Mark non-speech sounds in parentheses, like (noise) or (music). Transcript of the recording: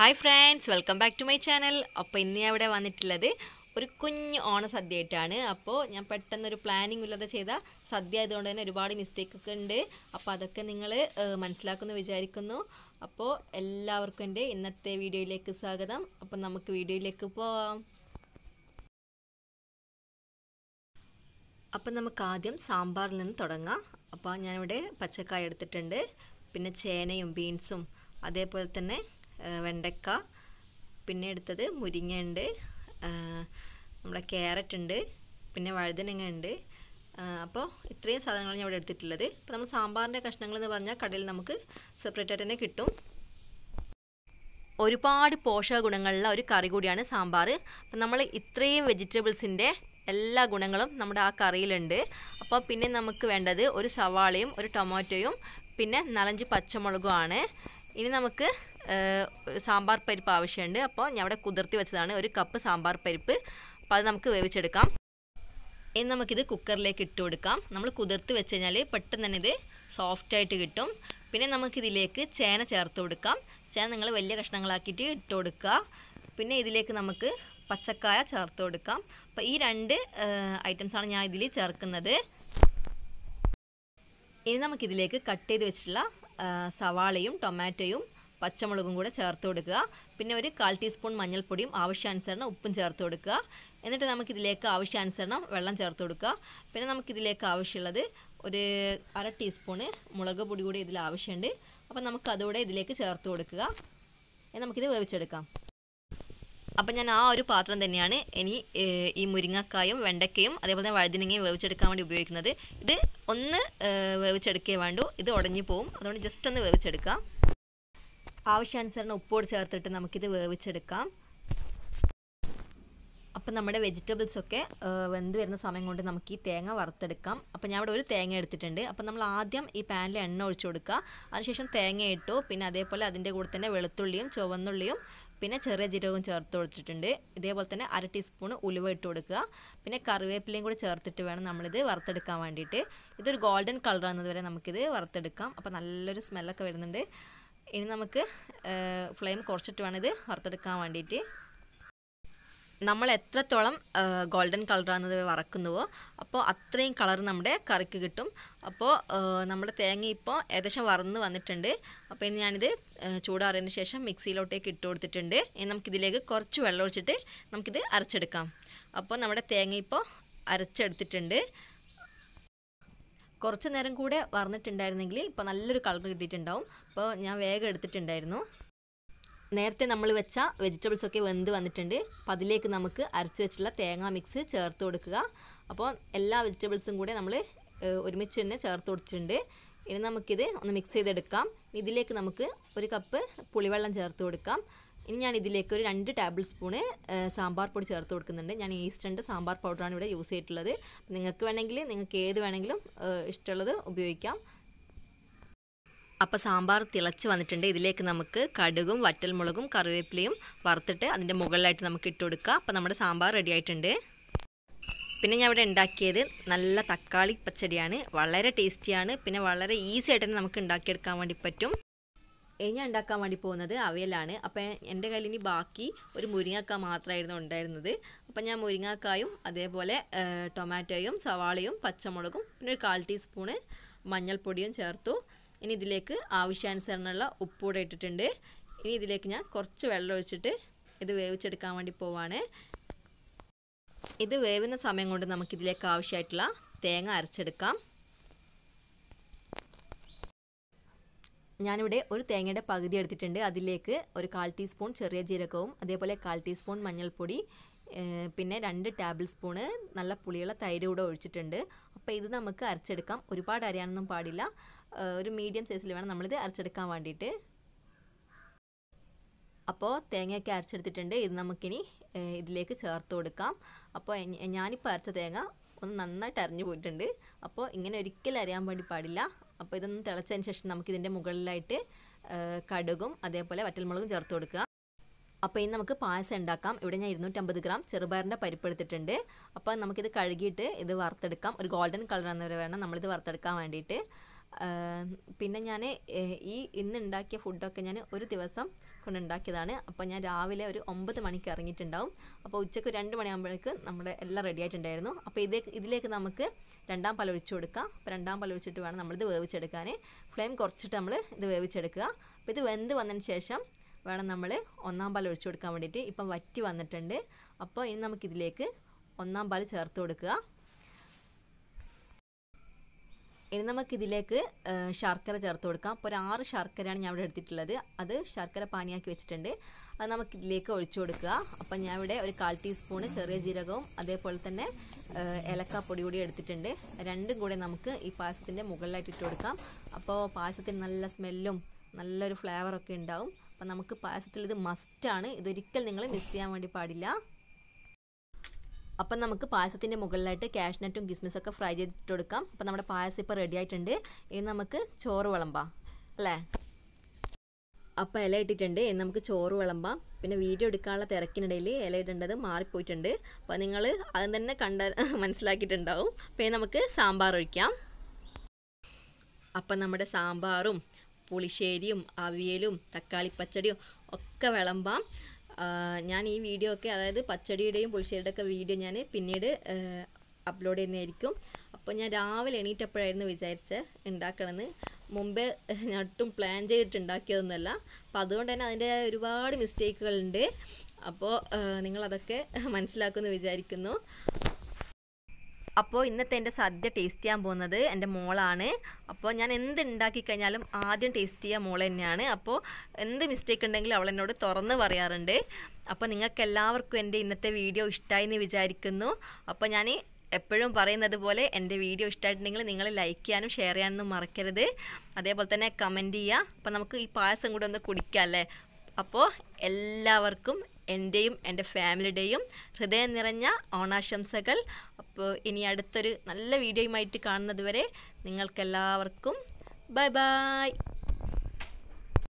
hi friends welcome back to my channel അപ്പോൾ ഇന്ന് ഞാൻ ഇവിടെ വന്നിട്ടുള്ളത് ഒരു കുഞ്ഞ് ഓണ സദ്യ ആയിട്ടാണ് അപ്പോൾ ഞാൻ പെട്ടെന്നൊരു പ്ലാനിങ് ഇല്ലാതെ ചെയ്ത സദ്യ ആയതുകൊണ്ട് തന്നെ ഒരുപാട് മിസ്റ്റേക്ക് ഒക്കെ ഉണ്ട് അപ്പോൾ അതൊക്കെ നിങ്ങൾ മനസ്സിലാക്കുമെന്ന് വിചാരിക്കുന്നു അപ്പോൾ എല്ലാവർക്കും എൻ്റെ ഇന്നത്തെ വീഡിയോയിലേക്ക് സ്വാഗതം അപ്പം നമുക്ക് വീഡിയോയിലേക്ക് പോവാം അപ്പം നമുക്ക് ആദ്യം സാമ്പാറിൽ നിന്ന് തുടങ്ങാം അപ്പോൾ ഞാനിവിടെ പച്ചക്കായ എടുത്തിട്ടുണ്ട് പിന്നെ ചേനയും ബീൻസും അതേപോലെ തന്നെ വെണ്ടക്ക പിന്നെ എടുത്തത് മുരിങ്ങ ഉണ്ട് നമ്മുടെ ക്യാരറ്റ് ഉണ്ട് പിന്നെ വഴുതനങ്ങ ഉണ്ട് അപ്പോൾ ഇത്രയും സാധനങ്ങൾ ഞാൻ ഇവിടെ എടുത്തിട്ടുള്ളത് അപ്പോൾ നമ്മൾ സാമ്പാറിൻ്റെ കഷ്ണങ്ങൾ എന്ന് പറഞ്ഞാൽ കടയിൽ നമുക്ക് സെപ്പറേറ്റ് ആയിട്ട് തന്നെ കിട്ടും ഒരുപാട് പോഷക ഗുണങ്ങളുള്ള ഒരു കറി കൂടിയാണ് സാമ്പാർ അപ്പം നമ്മൾ ഇത്രയും വെജിറ്റബിൾസിൻ്റെ എല്ലാ ഗുണങ്ങളും നമ്മുടെ ആ കറിയിലുണ്ട് അപ്പോൾ പിന്നെ നമുക്ക് വേണ്ടത് ഒരു സവാളയും ഒരു ടൊമാറ്റോയും പിന്നെ നാലഞ്ച് പച്ചമുളകുമാണ് ആണ് ഇനി നമുക്ക് സാമ്പാർ പരിപ്പ് ആവശ്യമുണ്ട് അപ്പോൾ ഞാൻ ഇവിടെ കുതിർത്തി വെച്ചതാണ് ഒരു കപ്പ് സാമ്പാർ പരിപ്പ് അപ്പോൾ അത് നമുക്ക് വേവിച്ചെടുക്കാം ഇനി നമുക്കിത് കുക്കറിലേക്ക് ഇട്ട് കൊടുക്കാം നമ്മൾ കുതിർത്ത് വെച്ച് കഴിഞ്ഞാൽ പെട്ടെന്ന് തന്നെ ഇത് സോഫ്റ്റായിട്ട് കിട്ടും പിന്നെ നമുക്കിതിലേക്ക് ചേന ചേർത്ത് കൊടുക്കാം ചേന നിങ്ങൾ വലിയ കഷ്ണങ്ങളാക്കിയിട്ട് ഇട്ട് കൊടുക്കുക പിന്നെ ഇതിലേക്ക് നമുക്ക് പച്ചക്കായ ചേർത്ത് കൊടുക്കാം അപ്പോൾ ഈ രണ്ട് ഐറ്റംസാണ് ഞാൻ ഇതിൽ ചേർക്കുന്നത് ഇനി നമുക്കിതിലേക്ക് കട്ട് ചെയ്ത് വെച്ചിട്ടുള്ള സവാളയും ടൊമാറ്റോയും പച്ചമുളകും കൂടെ ചേർത്ത് കൊടുക്കുക പിന്നെ ഒരു കാൽ ടീസ്പൂൺ മഞ്ഞൾപ്പൊടിയും ആവശ്യാനുസരണം ഉപ്പും ചേർത്ത് കൊടുക്കുക എന്നിട്ട് നമുക്കിതിലേക്ക് ആവശ്യാനുസരണം വെള്ളം ചേർത്ത് കൊടുക്കുക പിന്നെ നമുക്കിതിലേക്ക് ആവശ്യമുള്ളത് ഒരു അര ടീസ്പൂണ് മുളക് പൊടി കൂടി ഇതിൽ ആവശ്യമുണ്ട് അപ്പോൾ നമുക്ക് ഇതിലേക്ക് ചേർത്ത് കൊടുക്കുക നമുക്കിത് വേവിച്ചെടുക്കാം അപ്പം ഞാൻ ആ ഒരു പാത്രം തന്നെയാണ് ഇനി ഈ മുരിങ്ങക്കായും വെണ്ടക്കയും അതേപോലെ തന്നെ വഴുതിനങ്ങയും വേവിച്ചെടുക്കാൻ വേണ്ടി ഉപയോഗിക്കുന്നത് ഇത് ഒന്ന് വേവിച്ചെടുക്കേ വേണ്ടു ഇത് ഉടഞ്ഞു പോവും അതുകൊണ്ട് ജസ്റ്റ് ഒന്ന് വേവിച്ചെടുക്കാം ആവശ്യാനുസരണം ഉപ്പോട് ചേർത്തിട്ട് നമുക്കിത് വേവിച്ചെടുക്കാം അപ്പം നമ്മുടെ വെജിറ്റബിൾസൊക്കെ വെന്ത് വരുന്ന സമയം കൊണ്ട് നമുക്ക് ഈ തേങ്ങ വറുത്തെടുക്കാം അപ്പം ഞാൻ ഇവിടെ ഒരു തേങ്ങ എടുത്തിട്ടുണ്ട് അപ്പം നമ്മൾ ആദ്യം ഈ പാനിൽ എണ്ണ ഒഴിച്ചു കൊടുക്കുക അതിനുശേഷം തേങ്ങ ഇട്ടു പിന്നെ അതേപോലെ അതിൻ്റെ കൂടെ തന്നെ വെളുത്തുള്ളിയും ചുവന്നുള്ളിയും പിന്നെ ചെറിയ ജീരകവും ചേർത്ത് കൊടുത്തിട്ടുണ്ട് ഇതേപോലെ തന്നെ അര ടീസ്പൂൺ ഉലുവ ഇട്ട് കൊടുക്കുക പിന്നെ കറിവേപ്പിലയും കൂടി ചേർത്തിട്ട് വേണം നമ്മളിത് വറുത്തെടുക്കാൻ വേണ്ടിയിട്ട് ഇതൊരു ഗോൾഡൻ കളറാകുന്നതുവരെ നമുക്കിത് വറുത്തെടുക്കാം അപ്പോൾ നല്ലൊരു സ്മെല്ലൊക്കെ വരുന്നുണ്ട് ഇനി നമുക്ക് ഫ്ലെയിം കുറച്ചിട്ട് വേണം ഇത് വറുത്തെടുക്കാൻ വേണ്ടിയിട്ട് നമ്മൾ എത്രത്തോളം ഗോൾഡൻ കളറാണത് വറക്കുന്നുവോ അപ്പോൾ അത്രയും കളർ നമ്മുടെ കറിക്ക് കിട്ടും അപ്പോൾ നമ്മുടെ തേങ്ങ ഇപ്പോൾ ഏകദേശം വറന്ന് വന്നിട്ടുണ്ട് അപ്പോൾ ഇനി ഞാനിത് ചൂടാറിയതിന് ശേഷം മിക്സിയിലോട്ടേക്ക് ഇട്ട് കൊടുത്തിട്ടുണ്ട് ഇനി നമുക്കിതിലേക്ക് കുറച്ച് വെള്ളം ഒഴിച്ചിട്ട് നമുക്കിത് അരച്ചെടുക്കാം അപ്പോൾ നമ്മുടെ തേങ്ങ ഇപ്പോൾ അരച്ചെടുത്തിട്ടുണ്ട് കുറച്ച് നേരം കൂടെ വറന്നിട്ടുണ്ടായിരുന്നെങ്കിൽ ഇപ്പോൾ നല്ലൊരു കളർ കിട്ടിയിട്ടുണ്ടാവും അപ്പോൾ ഞാൻ വേഗം എടുത്തിട്ടുണ്ടായിരുന്നു നേരത്തെ നമ്മൾ വെച്ച വെജിറ്റബിൾസ് ഒക്കെ വെന്ത് വന്നിട്ടുണ്ട് അപ്പം അതിലേക്ക് നമുക്ക് അരച്ച് വെച്ചിട്ടുള്ള തേങ്ങ മിക്സ് ചേർത്ത് കൊടുക്കുക അപ്പോൾ എല്ലാ വെജിറ്റബിൾസും കൂടെ നമ്മൾ ഒരുമിച്ച് തന്നെ ചേർത്ത് കൊടുത്തിട്ടുണ്ട് ഇനി നമുക്കിത് ഒന്ന് മിക്സ് ചെയ്തെടുക്കാം ഇതിലേക്ക് നമുക്ക് ഒരു കപ്പ് പുളിവെള്ളം ചേർത്ത് കൊടുക്കാം ഇനി ഞാൻ ഇതിലേക്ക് ഒരു രണ്ട് ടേബിൾ സ്പൂണ് സാമ്പാർ പൊടി ചേർത്ത് കൊടുക്കുന്നുണ്ട് ഞാൻ ഈസ്റ്റൻ്റെ സാമ്പാർ പൗഡറാണ് ഇവിടെ യൂസ് ചെയ്തിട്ടുള്ളത് നിങ്ങൾക്ക് വേണമെങ്കിൽ നിങ്ങൾക്ക് ഏത് വേണമെങ്കിലും ഇഷ്ടമുള്ളത് ഉപയോഗിക്കാം അപ്പോൾ സാമ്പാർ തിളച്ച് വന്നിട്ടുണ്ട് ഇതിലേക്ക് നമുക്ക് കടുകും വറ്റൽമുളകും കറിവേപ്പിലയും വറുത്തിട്ട് അതിൻ്റെ മുകളിലായിട്ട് നമുക്ക് ഇട്ട് കൊടുക്കുക അപ്പോൾ നമ്മുടെ സാമ്പാർ റെഡി ആയിട്ടുണ്ട് പിന്നെ ഞാൻ ഇവിടെ ഉണ്ടാക്കിയത് നല്ല തക്കാളി പച്ചടിയാണ് വളരെ ടേസ്റ്റിയാണ് പിന്നെ വളരെ ഈസി ആയിട്ട് തന്നെ നമുക്ക് ഉണ്ടാക്കിയെടുക്കാൻ വേണ്ടി പറ്റും ഇനി ഉണ്ടാക്കാൻ വേണ്ടി പോകുന്നത് അവയലാണ് അപ്പോൾ എൻ്റെ കയ്യിൽ ഇനി ബാക്കി ഒരു മുരിങ്ങക്ക മാത്രമായിരുന്നു ഉണ്ടായിരുന്നത് അപ്പം ഞാൻ മുരിങ്ങക്കായും അതേപോലെ ടൊമാറ്റോയും സവാളയും പച്ചമുളകും പിന്നെ ഒരു കാൽ ടീസ്പൂണ് മഞ്ഞൾപ്പൊടിയും ചേർത്തു ഇനി ഇതിലേക്ക് ആവശ്യാനുസരണമുള്ള ഉപ്പൂടെ ഇട്ടിട്ടുണ്ട് ഇനി ഇതിലേക്ക് ഞാൻ കുറച്ച് വെള്ളം ഒഴിച്ചിട്ട് ഇത് വേവിച്ചെടുക്കാൻ വേണ്ടി പോവാണ് ഇത് വേവുന്ന സമയം കൊണ്ട് നമുക്കിതിലേക്ക് ആവശ്യമായിട്ടുള്ള തേങ്ങ അരച്ചെടുക്കാം ഞാനിവിടെ ഒരു തേങ്ങയുടെ പകുതി എടുത്തിട്ടുണ്ട് അതിലേക്ക് ഒരു കാൽ ടീസ്പൂൺ ചെറിയ ജീരകവും അതേപോലെ കാൽ ടീസ്പൂൺ മഞ്ഞൾപ്പൊടി പിന്നെ രണ്ട് ടേബിൾ സ്പൂണ് നല്ല പുളിയുള്ള തൈര് കൂടെ ഒഴിച്ചിട്ടുണ്ട് അപ്പോൾ ഇത് നമുക്ക് അരച്ചെടുക്കാം ഒരുപാട് അരയാനൊന്നും പാടില്ല ഒരു മീഡിയം സൈസിൽ വേണം നമ്മളിത് അരച്ചെടുക്കാൻ വേണ്ടിയിട്ട് അപ്പോൾ തേങ്ങയൊക്കെ അരച്ചെടുത്തിട്ടുണ്ട് ഇത് നമുക്കിനി ഇതിലേക്ക് ചേർത്ത് കൊടുക്കാം അപ്പോൾ ഞാനിപ്പോൾ അരച്ച തേങ്ങ ഒന്ന് നന്നായിട്ട് അരഞ്ഞു പോയിട്ടുണ്ട് അപ്പോൾ ഇങ്ങനെ ഒരിക്കലും അറിയാൻ വേണ്ടി പാടില്ല അപ്പോൾ ഇതൊന്നും തിളച്ചതിന് ശേഷം നമുക്കിതിൻ്റെ മുകളിലായിട്ട് കടുകും അതേപോലെ വറ്റൽമുളകും ചേർത്ത് കൊടുക്കുക അപ്പോൾ ഇനി നമുക്ക് പായസം ഉണ്ടാക്കാം ഇവിടെ ഞാൻ ഇരുന്നൂറ്റമ്പത് ഗ്രാം ചെറുപയറിൻ്റെ പരിപ്പ് എടുത്തിട്ടുണ്ട് അപ്പോൾ നമുക്കിത് കഴുകിയിട്ട് ഇത് വറുത്തെടുക്കാം ഒരു ഗോൾഡൻ കളർ എന്നവരെ വേണം നമ്മളിത് വറുത്തെടുക്കാൻ വേണ്ടിയിട്ട് പിന്നെ ഞാൻ ഈ ഇന്ന് ഉണ്ടാക്കിയ ഫുഡൊക്കെ ഞാൻ ഒരു ദിവസം കൊണ്ടുണ്ടാക്കിയതാണ് അപ്പോൾ ഞാൻ രാവിലെ ഒരു ഒമ്പത് മണിക്ക് ഇറങ്ങിയിട്ടുണ്ടാവും അപ്പോൾ ഉച്ചയ്ക്ക് രണ്ട് മണിയാകുമ്പോഴേക്ക് നമ്മുടെ എല്ലാം റെഡി ആയിട്ടുണ്ടായിരുന്നു അപ്പോൾ ഇതേ ഇതിലേക്ക് നമുക്ക് രണ്ടാം പല ഒഴിച്ചു കൊടുക്കാം അപ്പോൾ രണ്ടാം പല ഒഴിച്ചിട്ട് വേണം നമ്മളിത് വേവിച്ചെടുക്കാൻ ഫ്ലെയിം കുറച്ചിട്ട് നമ്മൾ ഇത് വേവിച്ചെടുക്കുക അപ്പോൾ ഇത് വെന്ത് വന്നതിന് ശേഷം വേണം നമ്മൾ ഒന്നാം പാൽ ഒഴിച്ചു കൊടുക്കാൻ വേണ്ടിയിട്ട് ഇപ്പം വറ്റി വന്നിട്ടുണ്ട് അപ്പോൾ ഇനി നമുക്കിതിലേക്ക് ഒന്നാം പാൽ ചേർത്ത് കൊടുക്കുക ഇനി നമുക്കിതിലേക്ക് ശർക്കര ചേർത്ത് കൊടുക്കാം അപ്പോൾ ഒരു ആറ് ശർക്കരയാണ് ഞാൻ ഇവിടെ എടുത്തിട്ടുള്ളത് അത് ശർക്കര പാനിയാക്കി വെച്ചിട്ടുണ്ട് അത് നമുക്കിതിലേക്ക് ഒഴിച്ചു കൊടുക്കുക അപ്പം ഞാൻ ഇവിടെ ഒരു കാൽ ടീസ്പൂണ് ചെറിയ ജീരകവും അതേപോലെ തന്നെ ഏലക്ക പൊടി കൂടി എടുത്തിട്ടുണ്ട് രണ്ടും കൂടെ നമുക്ക് ഈ പായസത്തിൻ്റെ മുകളിലായിട്ട് ഇട്ട് കൊടുക്കാം അപ്പോൾ പായസത്തിന് നല്ല സ്മെല്ലും നല്ലൊരു ഫ്ലേവറൊക്കെ ഉണ്ടാവും അപ്പം നമുക്ക് പായസത്തിൽ ഇത് മസ്റ്റാണ് ഇതൊരിക്കൽ നിങ്ങൾ മിസ് ചെയ്യാൻ വേണ്ടി പാടില്ല അപ്പം നമുക്ക് പായസത്തിൻ്റെ മുകളിലായിട്ട് കാഷ്നട്ടും കിസ്മിസൊക്കെ ഫ്രൈ ചെയ്തിട്ട് കൊടുക്കാം അപ്പം നമ്മുടെ പായസം ഇപ്പോൾ റെഡി ആയിട്ടുണ്ട് ഇനി നമുക്ക് ചോറ് വിളമ്പാം അല്ലേ അപ്പോൾ ഇല ഇട്ടിട്ടുണ്ട് ഇനി നമുക്ക് ചോറ് വിളമ്പാം പിന്നെ വീഡിയോ എടുക്കാനുള്ള തിരക്കിനിടയിൽ ഇല ഇടേണ്ടത് മാറിപ്പോയിട്ടുണ്ട് അപ്പോൾ നിങ്ങൾ അത് തന്നെ കണ്ട (laughs) മനസ്സിലാക്കിയിട്ടുണ്ടാവും പിന്നെ നമുക്ക് സാമ്പാർ ഒഴിക്കാം അപ്പം നമ്മുടെ സാമ്പാറും പുളിശ്ശേരിയും അവിയലും തക്കാളി പച്ചടിയും ഒക്കെ വിളമ്പാം ഞാൻ ഈ വീഡിയോ ഒക്കെ അതായത് പച്ചടിയുടെയും പുളിശ്ശേരിയുടെ ഒക്കെ വീഡിയോ ഞാൻ പിന്നീട് അപ്ലോഡ് ചെയ്യുന്നതായിരിക്കും അപ്പോൾ ഞാൻ രാവിലെ എണീറ്റപ്പോഴായിരുന്നു വിചാരിച്ച് ഉണ്ടാക്കണമെന്ന് മുമ്പേ ഞാൻ ഒട്ടും പ്ലാൻ ചെയ്തിട്ട് ഉണ്ടാക്കിയതൊന്നുമല്ല അപ്പോൾ അതുകൊണ്ട് തന്നെ അതിൻ്റെ ഒരുപാട് മിസ്റ്റേക്കുകളുണ്ട് അപ്പോൾ നിങ്ങളതൊക്കെ മനസ്സിലാക്കുമെന്ന് വിചാരിക്കുന്നു അപ്പോൾ ഇന്നത്തെ എൻ്റെ സദ്യ ടേസ്റ്റ് ചെയ്യാൻ പോകുന്നത് എൻ്റെ മോളാണ് അപ്പോൾ ഞാൻ എന്ത് ഉണ്ടാക്കി കഴിഞ്ഞാലും ആദ്യം ടേസ്റ്റ് ചെയ്യുക മോൾ തന്നെയാണ് അപ്പോൾ എന്ത് മിസ്റ്റേക്ക് ഉണ്ടെങ്കിലും അവൾ എന്നോട് തുറന്ന് പറയാറുണ്ട് അപ്പോൾ നിങ്ങൾക്ക് എല്ലാവർക്കും എൻ്റെ ഇന്നത്തെ വീഡിയോ ഇഷ്ടമായി എന്ന് വിചാരിക്കുന്നു അപ്പോൾ ഞാൻ എപ്പോഴും പറയുന്നത് പോലെ എൻ്റെ വീഡിയോ ഇഷ്ടമായിട്ടുണ്ടെങ്കിൽ നിങ്ങൾ ലൈക്ക് ചെയ്യാനും ഷെയർ ചെയ്യാനൊന്നും മറക്കരുത് അതേപോലെ തന്നെ കമൻറ്റ് ചെയ്യുക അപ്പോൾ നമുക്ക് ഈ പായസം കൂടെ ഒന്ന് കുടിക്കാം അല്ലേ അപ്പോൾ എല്ലാവർക്കും എൻ്റെയും എൻ്റെ ഫാമിലിയുടെയും ഹൃദയം നിറഞ്ഞ ഓണാശംസകൾ അപ്പോൾ ഇനി അടുത്തൊരു നല്ല വീഡിയോയുമായിട്ട് കാണുന്നത് വരെ നിങ്ങൾക്കെല്ലാവർക്കും ബൈ ബൈ